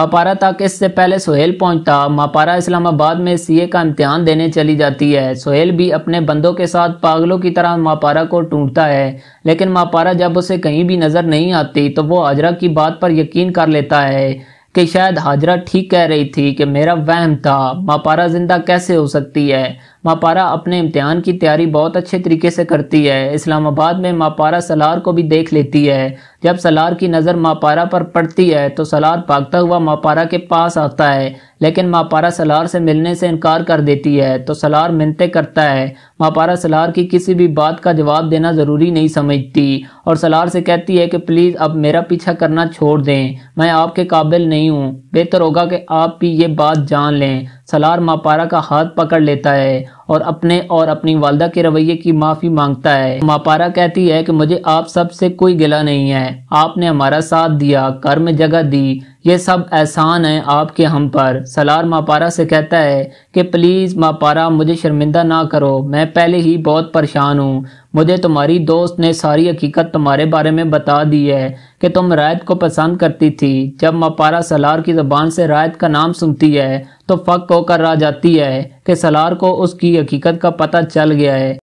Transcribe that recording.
मापारा तक इससे पहले सोहेल पहुंचता मापारा इस्लामाबाद में सीए का इम्तिहान देने चली जाती है सोहेल भी अपने बंदों के साथ पागलों की तरह मापारा को टूटता है लेकिन मापारा जब उसे कहीं भी नज़र नहीं आती तो वो हाजरा की बात पर यकीन कर लेता है कि शायद हाजरा ठीक कह रही थी कि मेरा वहम था मापारा जिंदा कैसे हो सकती है मापारा अपने इम्तहान की तैयारी बहुत अच्छे तरीके से करती है इस्लामाबाद में मापारा सलार को भी देख लेती है जब सलार की नज़र मापारा पर पड़ती है तो सलार भागता हुआ मापारा के पास आता है लेकिन मापारा सलार से मिलने से इनकार कर देती है तो सलार मिनते करता है मापारा सलार की किसी भी बात का जवाब देना ज़रूरी नहीं समझती और सलार से कहती है कि प्लीज़ अब मेरा पीछा करना छोड़ दें मैं आपके काबिल नहीं हूँ बेहतर होगा कि आप भी ये बात जान लें सलार मापारा का हाथ पकड़ लेता है और अपने और अपनी वालदा के रवैये की माफ़ी मांगता है मापारा कहती है कि मुझे आप सब से कोई गिला नहीं है आपने हमारा साथ दिया घर में जगह दी ये सब एहसान है आपके हम पर सलार मापारा से कहता है कि प्लीज़ मापारा मुझे शर्मिंदा ना करो मैं पहले ही बहुत परेशान हूँ मुझे तुम्हारी दोस्त ने सारी हकीकत तुम्हारे बारे में बता दी है कि तुम रायत को पसंद करती थी जब मापारा सलार की ज़बान से रायत का नाम सुनती है तो फक होकर आ जाती है कि सलार को उसकी हकीकत का पता चल गया है